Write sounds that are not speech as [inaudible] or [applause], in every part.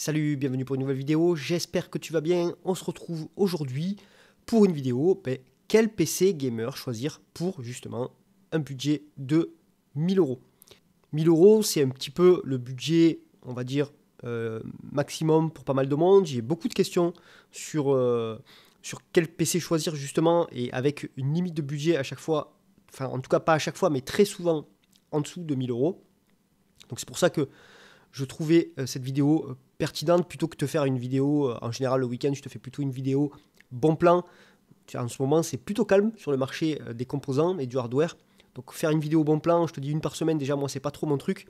Salut, bienvenue pour une nouvelle vidéo, j'espère que tu vas bien. On se retrouve aujourd'hui pour une vidéo, ben, quel PC gamer choisir pour justement un budget de 1000 euros. 1000 euros, c'est un petit peu le budget, on va dire, euh, maximum pour pas mal de monde. J'ai beaucoup de questions sur, euh, sur quel PC choisir justement et avec une limite de budget à chaque fois, enfin en tout cas pas à chaque fois, mais très souvent en dessous de 1000 euros. Donc c'est pour ça que je trouvais euh, cette vidéo euh, pertinente plutôt que de te faire une vidéo. Euh, en général, le week-end, je te fais plutôt une vidéo bon plan. En ce moment, c'est plutôt calme sur le marché des composants et du hardware. Donc, faire une vidéo bon plan, je te dis une par semaine, déjà, moi, c'est pas trop mon truc.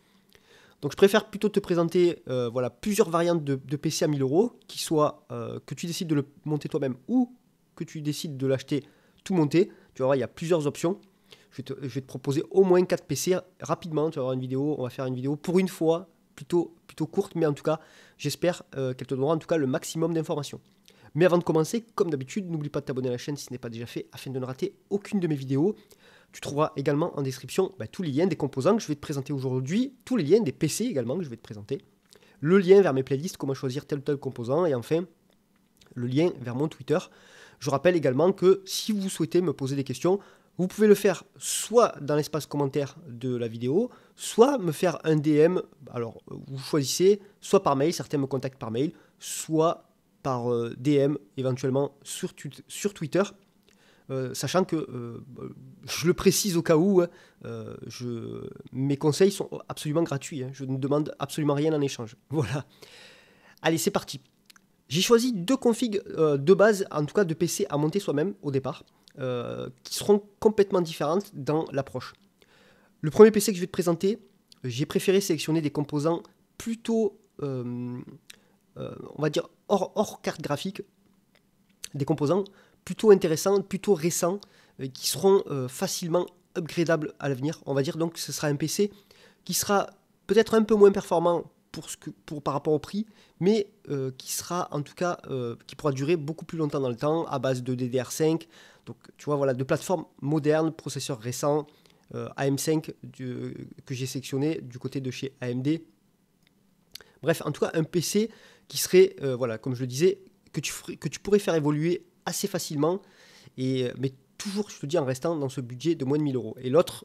Donc je préfère plutôt te présenter voilà, plusieurs variantes de, PC à 1000 euros, qui soit que tu décides de le monter toi-même ou que tu décides de l'acheter tout monté. Tu vas voir, il y a plusieurs options. Je vais, te, proposer au moins 4 PC rapidement. Tu vas avoir une vidéo, on va faire une vidéo pour une fois plutôt, courte, mais en tout cas, j'espère euh, qu'elle te donnera en tout cas le maximum d'informations. Mais avant de commencer, comme d'habitude, n'oublie pas de t'abonner à la chaîne si ce n'est pas déjà fait afin de ne rater aucune de mes vidéos. Tu trouveras également en description bah, tous les liens des composants que je vais te présenter aujourd'hui, tous les liens des PC également que je vais te présenter, le lien vers mes playlists, comment choisir tel ou tel composant, et enfin le lien vers mon Twitter. Je rappelle également que si vous souhaitez me poser des questions, vous pouvez le faire soit dans l'espace commentaire de la vidéo, soit me faire un DM. Alors, euh, vous choisissez, soit par mail, certains me contactent par mail, soit par euh, DM éventuellement sur, Twitter. Euh, sachant que, [laughs] je le précise au cas où, hein, mes conseils sont absolument gratuits. Hein, je ne demande absolument rien en échange. [laughs] Voilà. Allez, c'est parti. J'ai choisi deux configs de base, en tout cas de PC à monter soi-même au départ. Euh, qui seront complètement différentes dans l'approche. Le premier PC que je vais te présenter, j'ai préféré sélectionner des composants plutôt, euh, euh, on va dire, hors, carte graphique, des composants plutôt intéressants, plutôt récents, qui seront facilement upgradables à l'avenir. On va dire donc que ce sera un PC qui sera peut-être un peu moins performant pour ce que, pour, par rapport au prix, mais qui sera en tout cas, qui pourra durer beaucoup plus longtemps dans le temps, à base de DDR5, donc, tu vois, voilà, de plateformes modernes, processeurs récents, euh, AM5 que j'ai sélectionné du côté de chez AMD. Bref, en tout cas, un PC qui serait, euh, voilà, comme je le disais, que tu, que tu pourrais faire évoluer assez facilement, et, euh, mais toujours, je te dis, en restant dans ce budget de moins de 1000 euros. Et l'autre,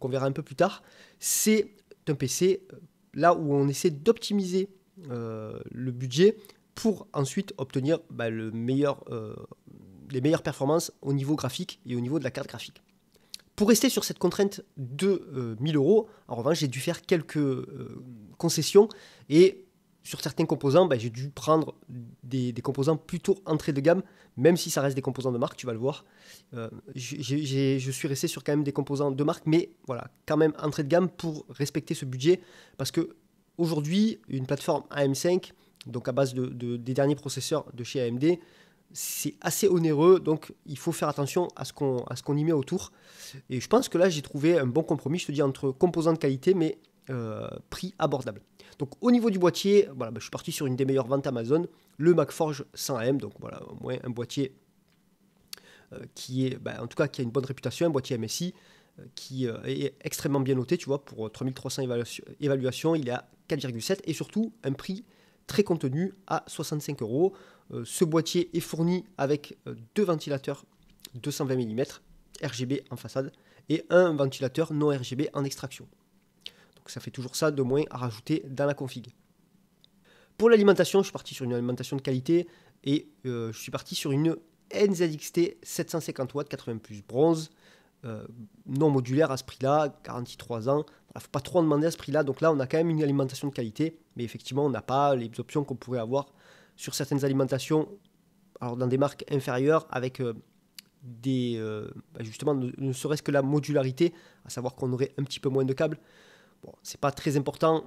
qu'on verra un peu plus tard, c'est un PC là où on essaie d'optimiser le budget pour ensuite obtenir bah, le meilleur les meilleures performances au niveau graphique et au niveau de la carte graphique. Pour rester sur cette contrainte de 1000 euh, euros, en revanche, j'ai dû faire quelques euh, concessions et sur certains composants, ben, j'ai dû prendre des, composants plutôt entrée de gamme, même si ça reste des composants de marque, tu vas le voir. Euh, je suis resté sur quand même des composants de marque, mais voilà, quand même entrée de gamme pour respecter ce budget, parce que aujourd'hui, une plateforme AM5, donc à base des derniers processeurs de chez AMD, c'est assez onéreux, donc il faut faire attention à ce qu'on y met autour. Et je pense que là, j'ai trouvé un bon compromis, je te dis, entre composants de qualité, mais euh, prix abordable. Donc au niveau du boîtier, bah, je suis parti sur une des meilleures ventes Amazon, le MacForge 100 AM. donc voilà, au moins un boîtier euh, qui est, bah, en tout cas, qui a une bonne réputation, un boîtier MSI, euh, qui est extrêmement bien noté, tu vois, pour 3300 évaluations, il est à 4,7 et surtout un prix très contenu à 65 euros. Euh, ce boîtier est fourni avec euh, deux ventilateurs 220 mm RGB en façade et un ventilateur non RGB en extraction. Donc ça fait toujours ça de moins à rajouter dans la config. Pour l'alimentation, je suis parti sur une alimentation de qualité et euh, je suis parti sur une NZXT 750 w 80 plus bronze non modulaire à ce prix-là, garantie 3 ans. Il ne faut pas trop en demander à ce prix-là. Donc là, on a quand même une alimentation de qualité, mais effectivement, on n'a pas les options qu'on pourrait avoir sur certaines alimentations, alors dans des marques inférieures, avec euh, des, euh, bah, justement, ne, serait-ce que la modularité, à savoir qu'on aurait un petit peu moins de câbles. Bon, c'est pas très important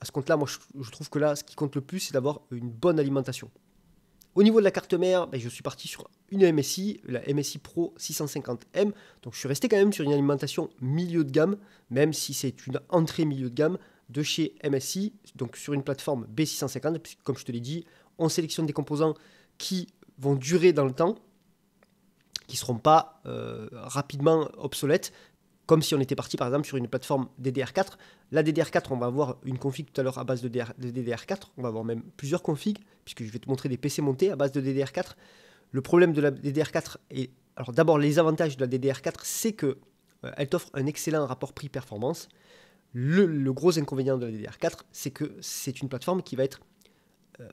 à ce compte-là. Moi, je, trouve que là, ce qui compte le plus, c'est d'avoir une bonne alimentation. Au niveau de la carte mère, ben, je suis parti sur une MSI, la MSI Pro 650M. Donc, je suis resté quand même sur une alimentation milieu de gamme, même si c'est une entrée milieu de gamme de chez MSI, donc sur une plateforme B650. Comme je te l'ai dit, on sélectionne des composants qui vont durer dans le temps, qui ne seront pas euh, rapidement obsolètes, comme si on était parti par exemple sur une plateforme DDR4. La DDR4, on va avoir une config tout à l'heure à base de, DDR4, on va avoir même plusieurs configs, puisque je vais te montrer des PC montés à base de DDR4. Le problème de la DDR4 est. Alors d'abord, les avantages de la DDR4, c'est que euh, elle t'offre un excellent rapport prix-performance le, gros inconvénient de la DDR4, c'est que c'est une plateforme qui va être euh,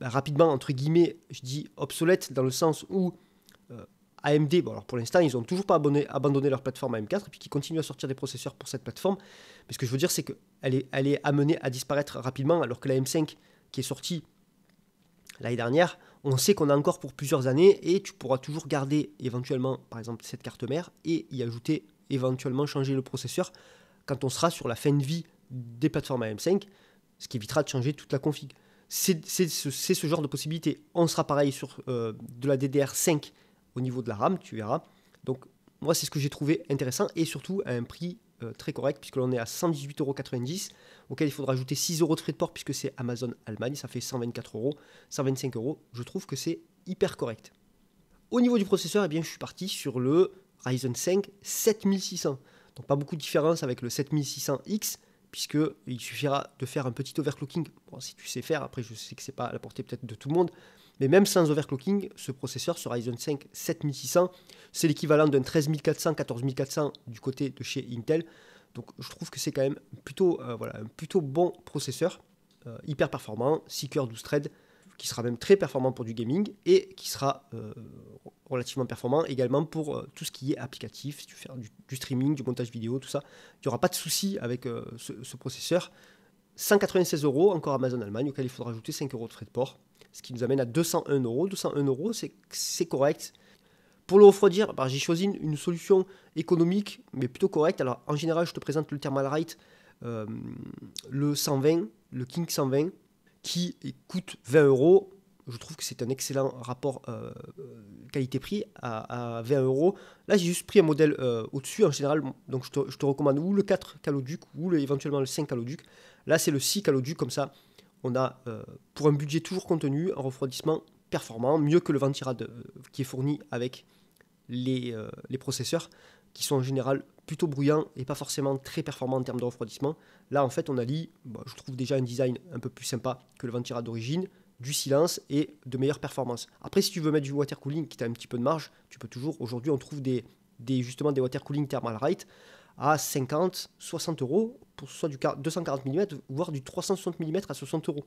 rapidement, entre guillemets, je dis obsolète, dans le sens où euh, AMD, alors pour l'instant, ils n'ont toujours pas abandonné leur plateforme AM4, et puis qui continuent à sortir des processeurs pour cette plateforme. Mais ce que je veux dire, c'est qu'elle elle est amenée à disparaître rapidement, alors que la M5, qui est sortie l'année dernière, on sait qu'on a encore pour plusieurs années, et tu pourras toujours garder éventuellement, par exemple, cette carte mère, et y ajouter éventuellement changer le processeur quand on sera sur la fin de vie des plateformes AM5, ce qui évitera de changer toute la config. C'est ce genre de possibilité. On sera pareil sur euh, de la DDR5 au niveau de la RAM, tu verras. Donc moi, c'est ce que j'ai trouvé intéressant et surtout à un prix euh, très correct puisque l'on est à 118,90€ auquel il faudra ajouter euros de frais de port puisque c'est Amazon Allemagne, ça fait euros, 125 euros. Je trouve que c'est hyper correct. Au niveau du processeur, eh bien, je suis parti sur le Ryzen 5 7600 pas beaucoup de différence avec le 7600X, puisque il suffira de faire un petit overclocking. si tu sais faire, après je sais que c'est pas à la portée peut-être de tout le monde, mais même sans overclocking, ce processeur ce Ryzen 5 7600, c'est l'équivalent d'un 13400, 14400 du côté de chez Intel. Donc je trouve que c'est quand même plutôt, euh, voilà, un plutôt bon processeur, euh, hyper performant, 6 cœurs, 12 threads, qui sera même très performant pour du gaming et qui sera euh, relativement performant également pour euh, tout ce qui est applicatif, si tu fais du, streaming, du montage vidéo, tout ça. Il n'y aura pas de souci avec euh, ce, processeur. 196 euros, encore Amazon Allemagne, auquel il faudra ajouter 5 euros de frais de port, ce qui nous amène à 201 euros. 201 euros, c'est correct. Pour le refroidir, bah, j'ai choisi une, solution économique, mais plutôt correcte. Alors, en général, je te présente le Thermalright, le 120, le King 120, qui coûte 20 euros. Je trouve que c'est un excellent rapport euh, euh, qualité-prix à, 20 euros. Là, j'ai juste pris un modèle euh, au-dessus en général. Donc, je te, recommande ou le 4 caloduc ou éventuellement le 5 caloduc. Là, c'est le 6 caloduc. Comme ça, on a pour un budget toujours contenu un refroidissement performant, mieux que le ventirad qui est fourni avec les, les processeurs qui sont en général plutôt bruyant et pas forcément très performant en termes de refroidissement. Là, en fait, on allie, bah, je trouve déjà un design un peu plus sympa que le Ventira d'origine, du silence et de meilleures performances. Après, si tu veux mettre du water cooling, qui t'a un petit peu de marge, tu peux toujours. Aujourd'hui, on trouve des, justement des water cooling thermal right à 50, 60 euros, pour soit du 240 mm, voire du 360 mm à 60 euros.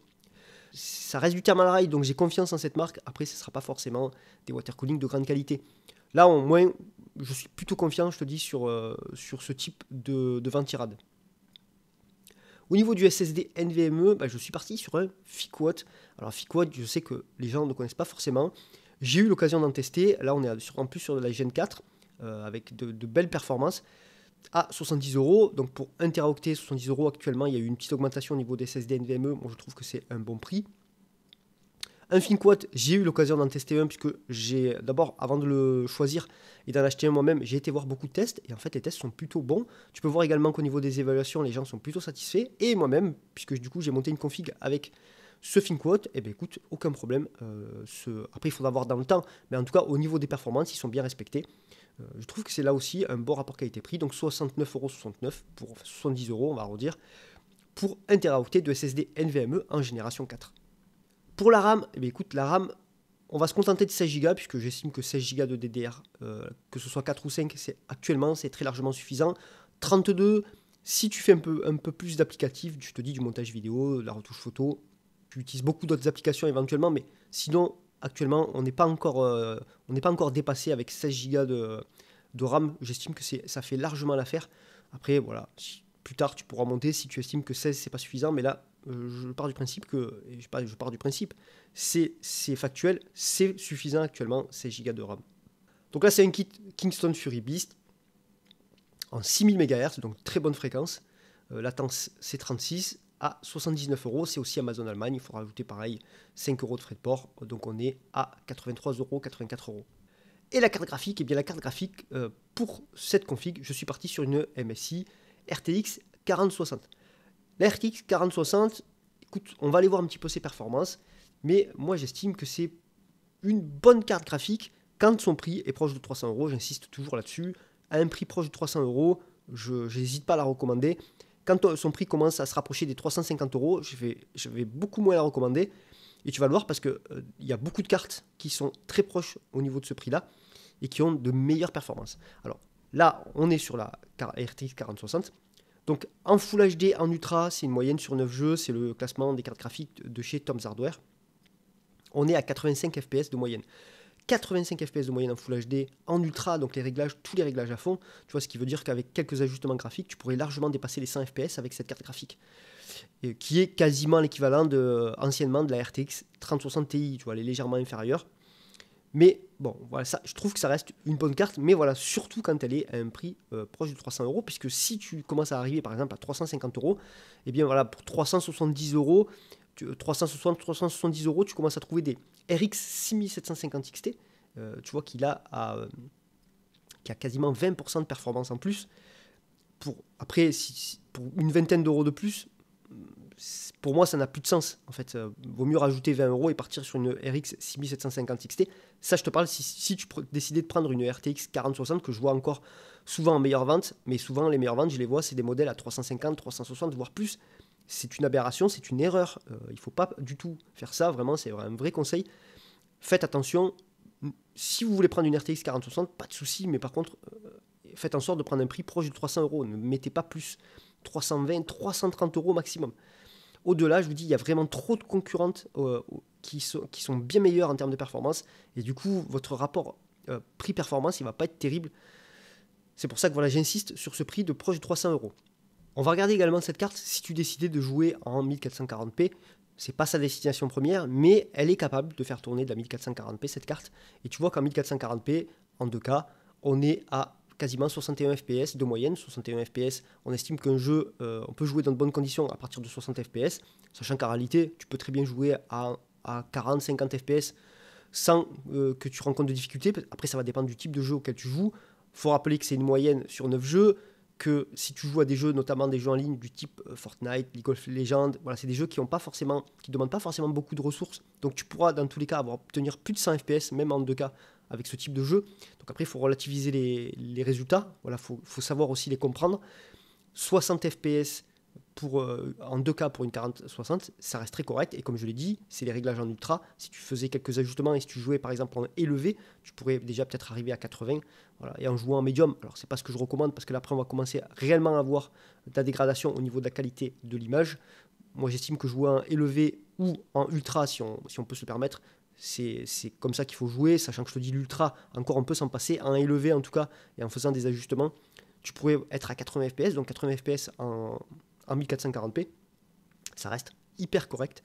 Ça reste du thermal right donc j'ai confiance en cette marque. Après, ce sera pas forcément des water cooling de grande qualité. Là, au moins, je suis plutôt confiant, je te dis, sur, euh, sur ce type de, de ventirade. Au niveau du SSD NVMe, bah, je suis parti sur un FICOAT. Alors FICOAT, je sais que les gens ne connaissent pas forcément. J'ai eu l'occasion d'en tester. Là, on est en plus sur de la Gen 4 euh, avec de, belles performances à 70 euros. Donc pour 1 teraoctet, 70 euros actuellement, il y a eu une petite augmentation au niveau des SSD NVMe. Moi, je trouve que c'est un bon prix. Un ThinkWatt, j'ai eu l'occasion d'en tester un, puisque j'ai d'abord, avant de le choisir et d'en acheter un moi-même, j'ai été voir beaucoup de tests, et en fait, les tests sont plutôt bons. Tu peux voir également qu'au niveau des évaluations, les gens sont plutôt satisfaits, et moi-même, puisque du coup, j'ai monté une config avec ce ThinkWatt, et bien, écoute, aucun problème. Euh, après, il faudra voir dans le temps, mais en tout cas, au niveau des performances, ils sont bien respectés. Euh, je trouve que c'est là aussi un bon rapport qualité-prix, donc 69,69€ pour 70 euros, on va redire, pour un de SSD NVMe en génération 4. Pour la RAM, eh écoute, la RAM, on va se contenter de 16 Go puisque j'estime que 16 Go de DDR, euh, que ce soit 4 ou 5, c'est actuellement c'est très largement suffisant. 32, si tu fais un peu, un peu plus d'applicatifs, je te dis du montage vidéo, la retouche photo, tu utilises beaucoup d'autres applications éventuellement, mais sinon actuellement on n'est pas encore euh, on n'est pas encore dépassé avec 16 Go de, de RAM. J'estime que ça fait largement l'affaire. Après voilà, plus tard tu pourras monter si tu estimes que 16 c'est pas suffisant, mais là euh, je pars du principe que, je, du principe, c'est factuel, c'est suffisant actuellement, ces gigas de RAM. Donc là, c'est un kit Kingston Fury Beast en 6000 MHz, donc très bonne fréquence. Euh, latence C36 à 79 euros. C'est aussi Amazon Allemagne. Il faut rajouter pareil 5 euros de frais de port. Donc on est à 83 euros, 84 euros. Et la carte graphique, et eh bien la carte graphique euh, pour cette config, je suis parti sur une MSI RTX 4060. La RTX 4060, écoute, on va aller voir un petit peu ses performances, mais moi j'estime que c'est une bonne carte graphique quand son prix est proche de 300 euros, j'insiste toujours là-dessus, à un prix proche de 300 euros, je n'hésite pas à la recommander. Quand euh, son prix commence à se rapprocher des 350 euros, je vais, je vais beaucoup moins la recommander. Et tu vas le voir parce qu'il euh, y a beaucoup de cartes qui sont très proches au niveau de ce prix-là et qui ont de meilleures performances. Alors là, on est sur la RTX 4060. Donc en Full HD, en Ultra, c'est une moyenne sur 9 jeux, c'est le classement des cartes graphiques de chez Tom's Hardware. On est à 85 FPS de moyenne. 85 FPS de moyenne en Full HD, en Ultra, donc les réglages, tous les réglages à fond. Tu vois, ce qui veut dire qu'avec quelques ajustements graphiques, tu pourrais largement dépasser les 100 FPS avec cette carte graphique, qui est quasiment l'équivalent de, anciennement de la RTX 3060 Ti, tu vois, elle est légèrement inférieure. Mais bon, voilà, ça, je trouve que ça reste une bonne carte, mais voilà, surtout quand elle est à un prix euh, proche de 300 euros, puisque si tu commences à arriver par exemple à 350 euros, et eh bien voilà, pour 370 euros, 360, 370 euh, euros, tu commences à trouver des RX 6750 XT, tu vois qu'il a, à, euh, qui a quasiment 20% de performance en plus. Pour, après, pour une vingtaine d'euros de plus, pour moi, ça n'a plus de sens. En fait, euh, vaut mieux rajouter 20 euros et partir sur une RX 6750 XT. Ça, je te parle si, tu décidais de prendre une RTX 4060 que je vois encore souvent en meilleure vente, mais souvent les meilleures ventes, je les vois, c'est des modèles à 350, 360, voire plus. C'est une aberration, c'est une erreur. Euh, il ne faut pas du tout faire ça. Vraiment, c'est un vrai conseil. Faites attention. Si vous voulez prendre une RTX 4060, pas de souci, mais par contre, euh, faites en sorte de prendre un prix proche de 300 euros. Ne mettez pas plus. 320, 330 euros maximum. Au-delà, je vous dis, il y a vraiment trop de concurrentes euh, qui, sont, bien meilleures en termes de performance. Et du coup, votre rapport euh, prix-performance, il va pas être terrible. C'est pour ça que voilà, j'insiste sur ce prix de proche de 300 euros. On va regarder également cette carte si tu décidais de jouer en 1440p. C'est pas sa destination première, mais elle est capable de faire tourner de la 1440p cette carte. Et tu vois qu'en 1440p, en deux cas, on est à quasiment 61 fps de moyenne. 61 fps, on estime qu'un jeu, euh, on peut jouer dans de bonnes conditions à partir de 60 fps, sachant qu'en réalité, tu peux très bien jouer à, 40-50 fps sans euh, que tu rencontres de difficultés. Après, ça va dépendre du type de jeu auquel tu joues. Il faut rappeler que c'est une moyenne sur 9 jeux, que si tu joues à des jeux, notamment des jeux en ligne du type euh, Fortnite, League of Legends, voilà, c'est des jeux qui ne pas forcément, demandent pas forcément beaucoup de ressources. Donc tu pourras dans tous les cas avoir obtenir plus de 100 FPS, même en deux cas avec ce type de jeu. Donc après, il faut relativiser les, résultats. Voilà, faut, savoir aussi les comprendre. 60 FPS pour, euh, en 2K pour une 40-60, ça reste très correct. Et comme je l'ai dit, c'est les réglages en ultra. Si tu faisais quelques ajustements et si tu jouais par exemple en élevé, tu pourrais déjà peut-être arriver à 80. Voilà. Et en jouant en médium, alors c'est pas ce que je recommande parce que là après on va commencer réellement à avoir de la dégradation au niveau de la qualité de l'image. Moi j'estime que jouer en élevé ou en ultra, si on, peut se permettre, c'est comme ça qu'il faut jouer, sachant que je te dis l'ultra, encore on peut s'en passer, en élevé en tout cas, et en faisant des ajustements, tu pourrais être à 80 fps, donc 80 fps en, 1440p, ça reste hyper correct.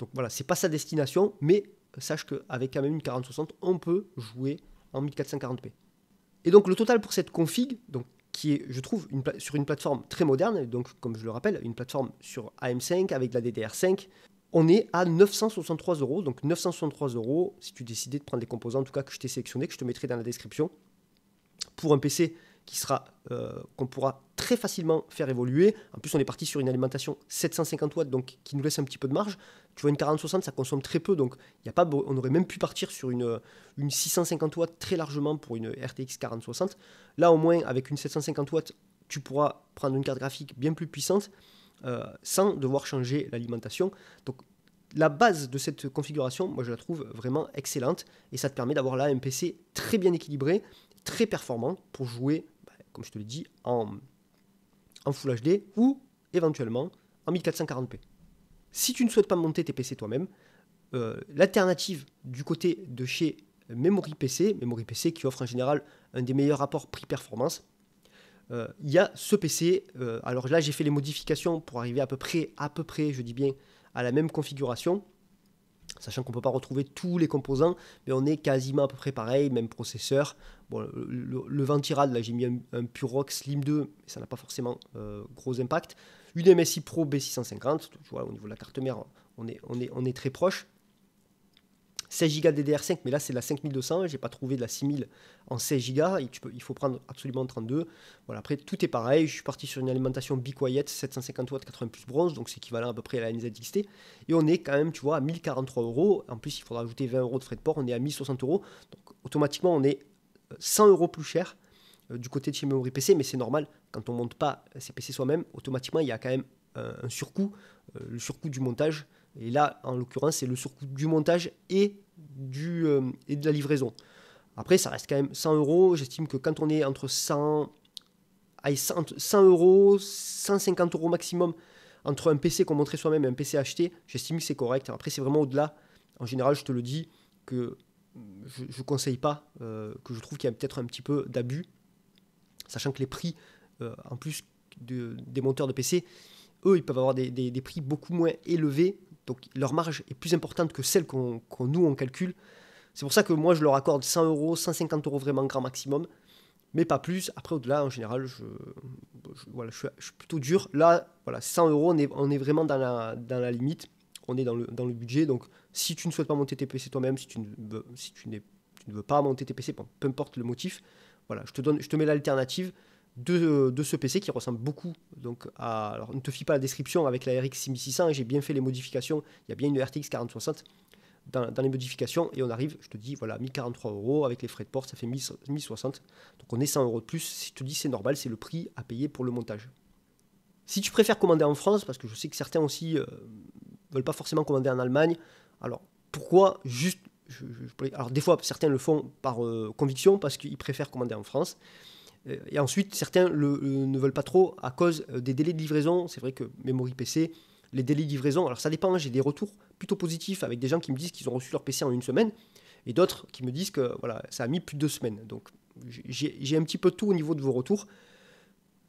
Donc voilà, c'est pas sa destination, mais sache qu'avec quand même une 4060, on peut jouer en 1440p. Et donc le total pour cette config, donc qui est, je trouve, une sur une plateforme très moderne, donc comme je le rappelle, une plateforme sur AM5 avec la DDR5, on est à 963 euros. Donc 963 euros, si tu décidais de prendre les composants, en tout cas que je t'ai sélectionné, que je te mettrai dans la description, pour un PC qui sera euh, qu'on pourra très facilement faire évoluer. En plus, on est parti sur une alimentation 750 watts, donc qui nous laisse un petit peu de marge. Tu vois, une 4060, ça consomme très peu, donc a pas, on aurait même pu partir sur une, euh, une 650 watts très largement pour une RTX 4060. Là, au moins, avec une 750 watts, tu pourras prendre une carte graphique bien plus puissante euh, sans devoir changer l'alimentation. Donc la base de cette configuration, moi je la trouve vraiment excellente et ça te permet d'avoir là un PC très bien équilibré, très performant pour jouer, bah, comme je te l'ai dit, en, Full HD ou éventuellement en 1440p. Si tu ne souhaites pas monter tes PC toi-même, euh, l'alternative du côté de chez Memory PC, Memory PC qui offre en général un des meilleurs rapports prix-performance, euh, il y a ce PC. Euh, alors là, j'ai fait les modifications pour arriver à peu près, à peu près, je dis bien, à la même configuration sachant qu'on ne peut pas retrouver tous les composants, mais on est quasiment à peu près pareil, même processeur. le, Ventirad, là j'ai mis un, Purox Slim 2, ça n'a pas forcément euh, gros impact. Une MSI Pro B650, tu vois, au niveau de la carte mère, on est, on est, on est très proche. 16 Go DDR5, mais là c'est la 5200, hein, j'ai pas trouvé de la 6000 en 16 Go, il faut prendre absolument 32. Voilà, après tout est pareil, je suis parti sur une alimentation Quiet, 750 w 80 bronze, donc c'est équivalent à peu près à la NZXT, et on est quand même, tu vois, à 1043 euros, en plus il faudra ajouter 20 euros de frais de port, on est à 1060 euros, donc automatiquement on est 100 euh, euros plus cher euh, du côté de chez Memory PC, mais c'est normal, quand on monte pas ses euh, PC soi-même, automatiquement il y a quand même un, surcoût, le surcoût du montage et là, en l'occurrence, c'est le surcoût du montage et, du, euh, et de la livraison. Après, ça reste quand même 100 euros. J'estime que quand on est entre 100, 100, euros, 150 euros maximum, entre un PC qu'on montrait soi-même et un PC acheté, j'estime que c'est correct. Après, c'est vraiment au-delà. En général, je te le dis, que je ne conseille pas, euh, que je trouve qu'il y a peut-être un petit peu d'abus, sachant que les prix, euh, en plus des monteurs de PC, eux, ils peuvent avoir des prix beaucoup moins élevés donc leur marge est plus importante que celle qu'on nous on calcule. C'est pour ça que moi je leur accorde 100 euros, 150 euros vraiment grand maximum, mais pas plus. Après au-delà, en général, je, suis, plutôt dur. Là, voilà, 100 euros, on est, on est vraiment dans la, dans la limite, on est dans le, dans le budget. Donc si tu ne souhaites pas monter tes PC toi-même, si tu ne veux, si ne veux pas monter tes PC, peu importe le motif, voilà, je te, donne, je te mets l'alternative. Euh, de, ce PC qui ressemble beaucoup donc à. Alors ne te fie pas à la description avec la RX 6600, hein, j'ai bien fait les modifications, il y a bien une RTX 4060 dans, les modifications et on arrive, je te dis, voilà, 1043 euros avec les frais de port, ça fait 1060. Donc on est 100 euros de plus, si je te dis c'est normal, c'est le prix à payer pour le montage. Si tu préfères commander en France, parce que je sais que certains aussi ne euh, veulent pas forcément commander en Allemagne, alors pourquoi juste. alors des fois certains le font par euh, conviction parce qu'ils préfèrent commander en France. Euh, et ensuite, certains euh, ne veulent pas trop à cause euh, des délais de livraison. C'est vrai que Memory PC, les délais de livraison, alors ça dépend, hein, j'ai des retours plutôt positifs avec des gens qui me disent qu'ils ont reçu leur PC en une semaine et d'autres qui me disent que voilà, ça a mis plus de deux semaines. Donc j'ai un petit peu tout au niveau de vos retours.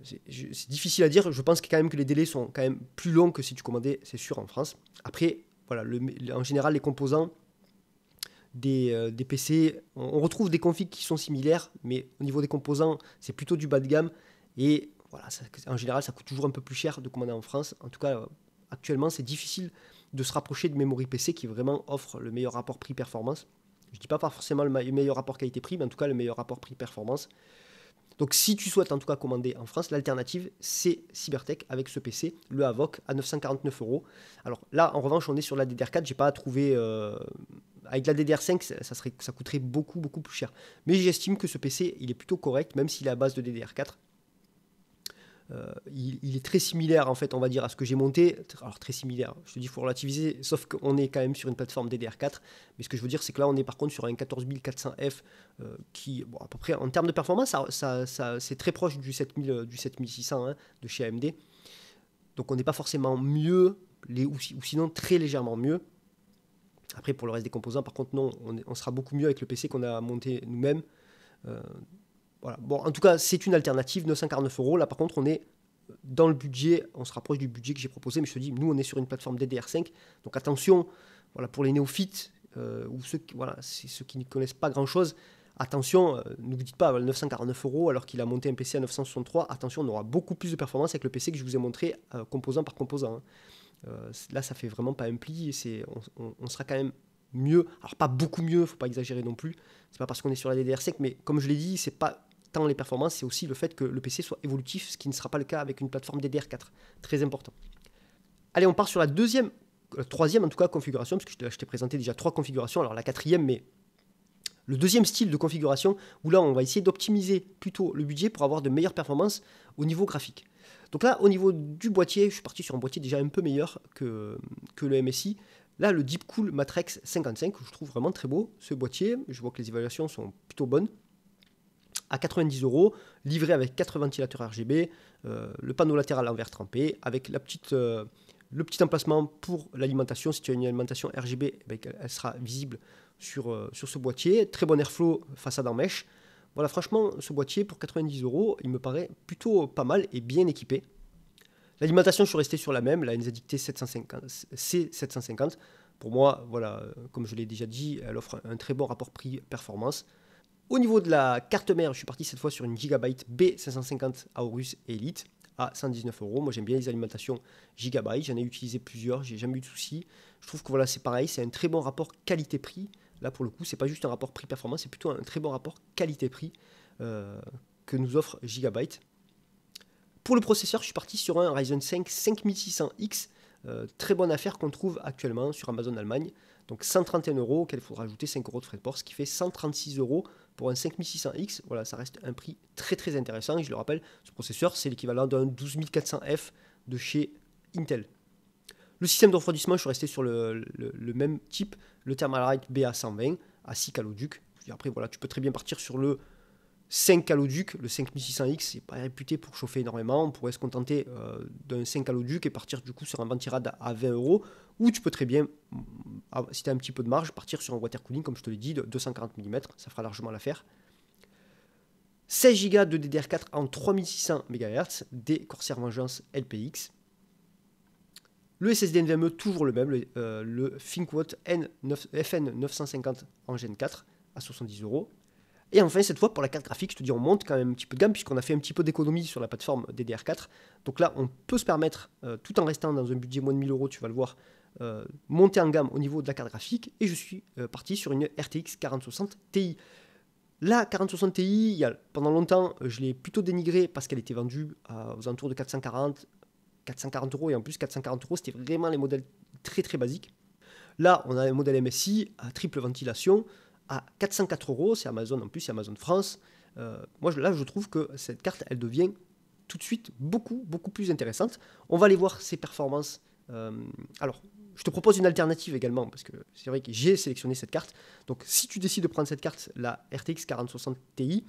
C'est difficile à dire, je pense quand même que les délais sont quand même plus longs que si tu commandais, c'est sûr, en France. Après, voilà, en général, les composants, des, euh, PC. On, retrouve des configs qui sont similaires, mais au niveau des composants, c'est plutôt du bas de gamme. Et voilà, en général, ça coûte toujours un peu plus cher de commander en France. En tout cas, euh, actuellement, c'est difficile de se rapprocher de Memory PC qui vraiment offre le meilleur rapport prix-performance. Je ne dis pas, forcément le meilleur rapport qualité-prix, mais en tout cas le meilleur rapport prix-performance. Donc si tu souhaites en tout cas commander en France, l'alternative c'est Cybertech avec ce PC, le Avoc à 949 euros. Alors là en revanche on est sur la DDR4, j'ai pas trouvé euh, avec la DDR5, ça, coûterait beaucoup, beaucoup plus cher. Mais j'estime que ce PC, il est plutôt correct, même s'il est à base de DDR4. Euh, il, est très similaire, en fait, on va dire, à ce que j'ai monté. Alors, très similaire, je te dis, il faut relativiser, sauf qu'on est quand même sur une plateforme DDR4. Mais ce que je veux dire, c'est que là, on est par contre sur un 14400F euh, qui, à peu près, en termes de performance, c'est très proche du, 7600 euh, hein, de chez AMD. Donc, on n'est pas forcément mieux, ou sinon très légèrement mieux. Après, pour le reste des composants, par contre, non, on, sera beaucoup mieux avec le PC qu'on a monté nous-mêmes. Euh, voilà. Bon, en tout cas, c'est une alternative, 949 euros. Là, par contre, on est dans le budget, on se rapproche du budget que j'ai proposé, mais je te dis, nous, on est sur une plateforme DDR5. Donc attention, voilà, pour les néophytes, euh, ou ceux qui, voilà, ceux qui ne connaissent pas grand-chose, attention, euh, ne vous dites pas, 949 euros, alors qu'il a monté un PC à 963, attention, on aura beaucoup plus de performance avec le PC que je vous ai montré, composant par composant. Hein. Euh, là, ça fait vraiment pas un pli. Et on, sera quand même mieux. Alors, pas beaucoup mieux, faut pas exagérer non plus. C'est pas parce qu'on est sur la DDR5, mais comme je l'ai dit, c'est pas tant les performances, c'est aussi le fait que le PC soit évolutif, ce qui ne sera pas le cas avec une plateforme DDR4. Très important. Allez, on part sur la deuxième, la troisième en tout cas configuration, parce que je t'ai présenté déjà trois configurations, alors la quatrième, mais le deuxième style de configuration, où là on va essayer d'optimiser plutôt le budget pour avoir de meilleures performances au niveau graphique. Donc là, au niveau du boîtier, je suis parti sur un boîtier déjà un peu meilleur que, le MSI. Là, le Deepcool Cool Matrix 55, je trouve vraiment très beau ce boîtier. Je vois que les évaluations sont plutôt bonnes. À 90 euros, livré avec 4 ventilateurs RGB, euh, le panneau latéral en verre trempé, avec la petite, euh, le petit emplacement pour l'alimentation. Si tu as une alimentation RGB, eh ben, elle sera visible sur, euh, sur ce boîtier. Très bon airflow façade en mèche. Voilà, franchement, ce boîtier pour 90 euros, il me paraît plutôt pas mal et bien équipé. L'alimentation, je suis resté sur la même, la NZXT 750, C750. Pour moi, voilà, euh, comme je l'ai déjà dit, elle offre un très bon rapport prix-performance. Au niveau de la carte mère, je suis parti cette fois sur une Gigabyte B550 Aorus Elite à 119 euros. Moi, j'aime bien les alimentations Gigabyte. J'en ai utilisé plusieurs, j'ai jamais eu de soucis. Je trouve que voilà, c'est pareil, c'est un très bon rapport qualité-prix Là, pour le coup, c'est pas juste un rapport prix-performance, c'est plutôt un très bon rapport qualité-prix euh, que nous offre Gigabyte. Pour le processeur, je suis parti sur un Ryzen 5 5600X, euh, très bonne affaire qu'on trouve actuellement sur Amazon Allemagne. Donc 131 euros, auquel il faudra ajouter 5 euros de frais de port, ce qui fait 136 euros pour un 5600X. Voilà, ça reste un prix très très intéressant. Et je le rappelle, ce processeur, c'est l'équivalent d'un 12400F de chez Intel. Le système de refroidissement, je suis resté sur le, même type, le Thermalright BA120 à 6 caloducs. Après, voilà, tu peux très bien partir sur le 5 caloduc. Le 5600X n'est pas réputé pour chauffer énormément. On pourrait se contenter euh, d'un 5 caloduc et partir du coup sur un ventirad à 20 euros. Ou tu peux très bien, mm, si tu as un petit peu de marge, partir sur un water cooling, comme je te l'ai dit, de 240 mm. Ça fera largement l'affaire. 16 Go de DDR4 en 3600 MHz des Corsair Vengeance LPX. Le SSD NVMe, toujours le même, le, euh, FN950 en Gen 4 à 70 euros. Et enfin, cette fois, pour la carte graphique, je te dis, on monte quand même un petit peu de gamme, puisqu'on a fait un petit peu d'économie sur la plateforme DDR4. Donc là, on peut se permettre, euh, tout en restant dans un budget moins de 1000 euros, tu vas le voir, euh, monter en gamme au niveau de la carte graphique. Et je suis euh, parti sur une RTX 4060 Ti. La 4060 Ti, pendant longtemps, je l'ai plutôt dénigrée parce qu'elle était vendue aux alentours de 440, 440 euros. Et en plus, 440 euros, c'était vraiment les modèles très très basiques. Là, on a un modèle MSI à triple ventilation à 404 euros. C'est Amazon en plus, c'est Amazon France. Euh, moi, là, je trouve que cette carte, elle devient tout de suite beaucoup, beaucoup plus intéressante. On va aller voir ses performances. Euh, alors, je te propose une alternative également, parce que c'est vrai que j'ai sélectionné cette carte. Donc, si tu décides de prendre cette carte, la RTX 4060 Ti,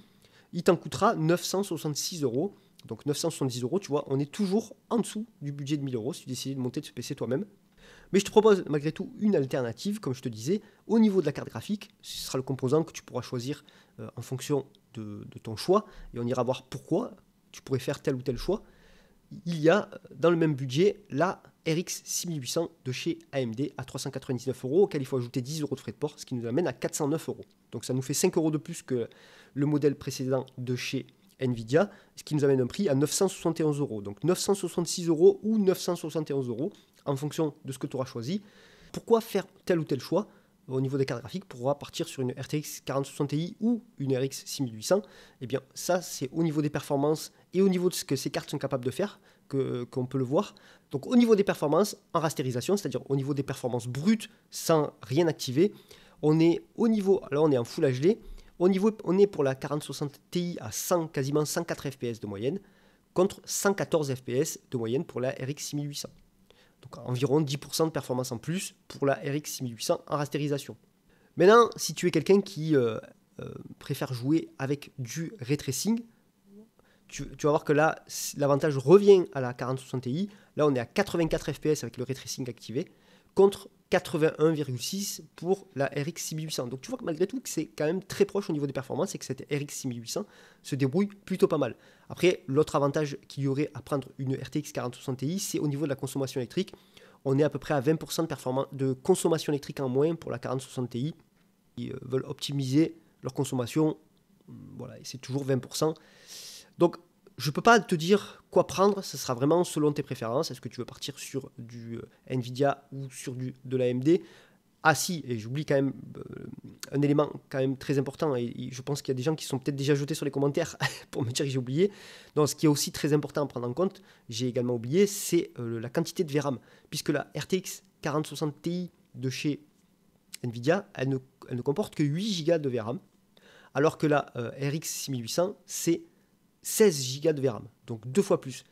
il t'en coûtera 966 euros donc 970 euros, tu vois, on est toujours en dessous du budget de 1000 euros si tu décides de monter de ce PC toi-même. Mais je te propose malgré tout une alternative, comme je te disais, au niveau de la carte graphique, ce sera le composant que tu pourras choisir euh, en fonction de, de, ton choix, et on ira voir pourquoi tu pourrais faire tel ou tel choix. Il y a euh, dans le même budget la RX 6800 de chez AMD à 399 euros, auquel il faut ajouter 10 euros de frais de port, ce qui nous amène à 409 euros. Donc ça nous fait 5 euros de plus que le modèle précédent de chez Nvidia, ce qui nous amène un prix à 971 euros. Donc 966 euros ou 971 euros en fonction de ce que tu auras choisi. Pourquoi faire tel ou tel choix au niveau des cartes graphiques pourra partir sur une RTX 4060 i ou une RX 6800, eh bien ça c'est au niveau des performances et au niveau de ce que ces cartes sont capables de faire que qu'on peut le voir. Donc au niveau des performances en rasterisation, c'est-à-dire au niveau des performances brutes sans rien activer, on est au niveau alors on est en Full HD niveau, on est pour la 4060 Ti à 100, quasiment 104 fps de moyenne, contre 114 fps de moyenne pour la RX 6800. Donc environ 10% de performance en plus pour la RX 6800 en rasterisation. Maintenant, si tu es quelqu'un qui euh, euh, préfère jouer avec du ray tracing, tu, tu vas voir que là, l'avantage revient à la 4060 Ti. Là, on est à 84 fps avec le ray tracing activé, contre 81,6 pour la RX 6800. Donc tu vois que malgré tout, que c'est quand même très proche au niveau des performances et que cette RX 6800 se débrouille plutôt pas mal. Après, l'autre avantage qu'il y aurait à prendre une RTX 4060 Ti, c'est au niveau de la consommation électrique. On est à peu près à 20% de, de, consommation électrique en moins pour la 4060 Ti. Ils euh, veulent optimiser leur consommation. Voilà, c'est toujours 20%. Donc je ne peux pas te dire quoi prendre, ce sera vraiment selon tes préférences. Est-ce que tu veux partir sur du euh, Nvidia ou sur du, de l'AMD ah si, et j'oublie quand même euh, un élément quand même très important, et, je pense qu'il y a des gens qui sont peut-être déjà jetés sur les commentaires [laughs] pour me dire que j'ai oublié. Donc ce qui est aussi très important à prendre en compte, j'ai également oublié, c'est euh, la quantité de VRAM, puisque la RTX 4060 Ti de chez Nvidia, elle ne, comporte que 8 Go de VRAM, alors que la RX 6800, c'est 16 Go de VRAM, donc deux fois plus.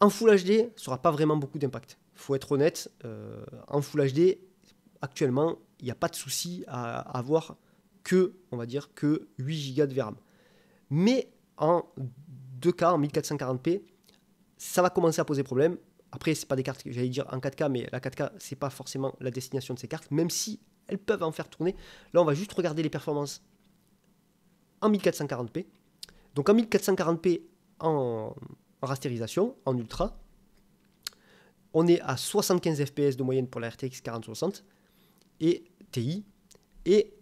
En Full HD, ça n'aura pas vraiment beaucoup d'impact. faut être honnête, euh, en Full HD, actuellement, il n'y a pas de souci à avoir que, on va dire, que 8 Go de VRAM. Mais en 2K, en 1440p, ça va commencer à poser problème. Après, c'est pas des cartes, j'allais dire en 4K, mais la 4K, ce n'est pas forcément la destination de ces cartes, même si elles peuvent en faire tourner. Là, on va juste regarder les performances en 1440p donc en 1440p en, rasterisation, en ultra, on est à 75 fps de moyenne pour la RTX 4060 et TI et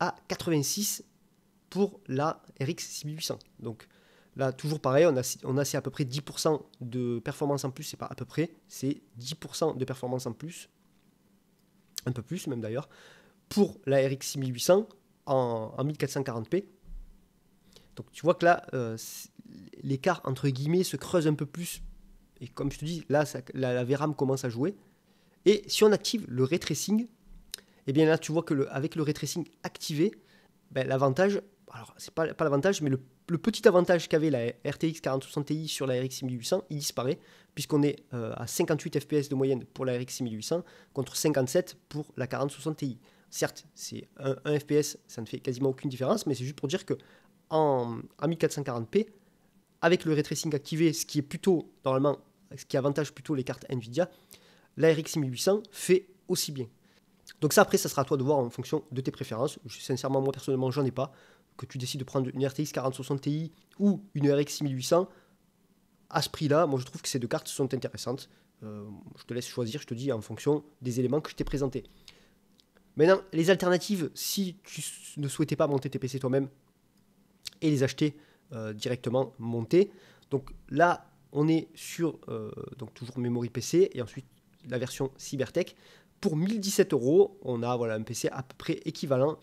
à 86 pour la RX 6800. Donc là, toujours pareil, on a, on a c'est à peu près 10% de performance en plus, c'est pas à peu près, c'est 10% de performance en plus, un peu plus même d'ailleurs, pour la RX 6800 en 1440p donc tu vois que là, euh, l'écart entre guillemets se creuse un peu plus. Et comme je te dis, là, la, VRAM commence à jouer. Et si on active le ray tracing, eh bien là, tu vois que le, avec le ray tracing activé, ben, l'avantage, alors c'est pas, pas l'avantage, mais le, petit avantage qu'avait la RTX 4060 Ti sur la RX 6800, il disparaît, puisqu'on est euh, à 58 FPS de moyenne pour la RX 6800 contre 57 pour la 4060 Ti. Certes, c'est 1, FPS, ça ne fait quasiment aucune différence, mais c'est juste pour dire que en, 1440p avec le ray activé, ce qui est plutôt normalement ce qui avantage plutôt les cartes Nvidia, la RX 6800 fait aussi bien. Donc ça après ça sera à toi de voir en fonction de tes préférences. Je, sincèrement moi personnellement j'en ai pas. Que tu décides de prendre une RTX 4060 Ti ou une RX 6800 à ce prix-là, moi je trouve que ces deux cartes sont intéressantes. Euh, je te laisse choisir, je te dis en fonction des éléments que je t'ai présentés. Maintenant, les alternatives, si tu ne souhaitais pas monter tes PC toi-même, et les acheter euh, directement montés. Donc là, on est sur euh, donc toujours Memory PC et ensuite la version Cybertech. Pour 1017 euros, on a voilà, un PC à peu près équivalent,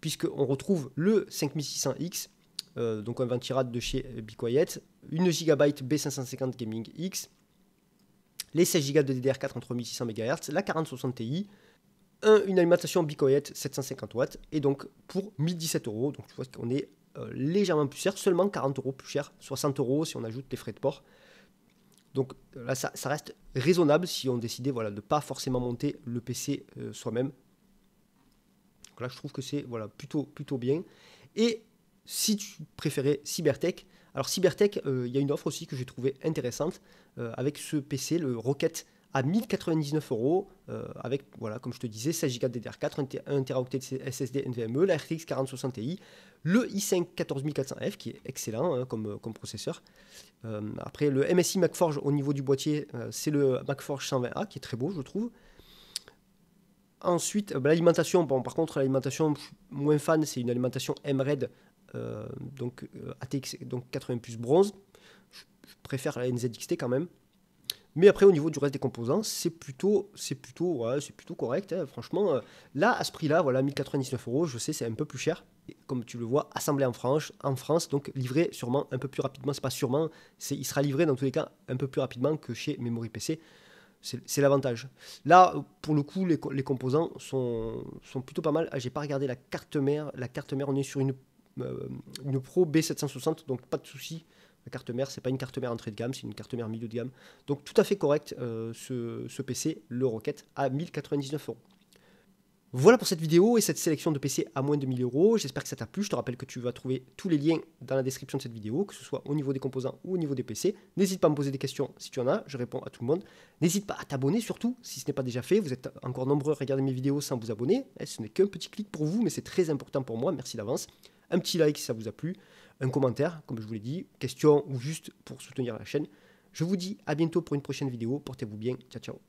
puisqu'on retrouve le 5600X, euh, donc un ventirad de chez BeQuiet, une GB B550 Gaming X, les 16 Go de DDR4 en 3600 MHz, la 4060 Ti, une alimentation Bicoyette 750 watts, et donc pour 1017 euros, donc tu vois qu'on est euh, légèrement plus cher, seulement 40 euros plus cher, 60 euros si on ajoute les frais de port. Donc euh, là, ça, reste raisonnable si on décidait voilà, de ne pas forcément monter le PC euh, soi-même. Donc là, je trouve que c'est voilà, plutôt, plutôt bien. Et si tu préférais Cybertech, alors Cybertech, il y a une offre aussi que j'ai trouvé intéressante avec ce PC, le Rocket à 1099 euros euh, avec, voilà, comme je te disais, 16 Go DDR4, 1 Teraoctet SSD NVMe, la RTX 4060 Ti, le i5 14400F qui est excellent hein, comme, comme, processeur. Euh, après, le MSI MacForge au niveau du boîtier, euh, c'est le MacForge 120A qui est très beau, je trouve. Ensuite, bah, l'alimentation, bon, par contre, l'alimentation, moins fan, c'est une alimentation MRED, euh, donc ATX donc 80 plus bronze. je préfère la NZXT quand même. Mais après, au niveau du reste des composants, c'est plutôt, c'est plutôt, c'est plutôt correct. Hein. franchement, euh, là, à ce prix-là, voilà, 1099 euros, je sais, c'est un peu plus cher. comme tu le vois, assemblé en France, en France, donc livré sûrement un peu plus rapidement. C'est pas sûrement, c'est, il sera livré dans tous les cas un peu plus rapidement que chez Memory PC. C'est, l'avantage. Là, pour le coup, les, composants sont, sont plutôt pas mal. Je ah, j'ai pas regardé la carte mère. La carte mère, on est sur une, euh, une Pro B760, donc pas de souci la carte mère, c'est pas une carte mère entrée de gamme, c'est une carte mère milieu de gamme. Donc tout à fait correct euh, ce, ce, PC, le Rocket, à 1099 euros. Voilà pour cette vidéo et cette sélection de PC à moins de 1000 euros. J'espère que ça t'a plu. Je te rappelle que tu vas trouver tous les liens dans la description de cette vidéo, que ce soit au niveau des composants ou au niveau des PC. N'hésite pas à me poser des questions si tu en as, je réponds à tout le monde. N'hésite pas à t'abonner surtout si ce n'est pas déjà fait. Vous êtes encore nombreux à regarder mes vidéos sans vous abonner. Eh, ce n'est qu'un petit clic pour vous, mais c'est très important pour moi. Merci d'avance. Un petit like si ça vous a plu un commentaire, comme je vous l'ai dit, question ou juste pour soutenir la chaîne. Je vous dis à bientôt pour une prochaine vidéo. Portez-vous bien. Ciao, ciao.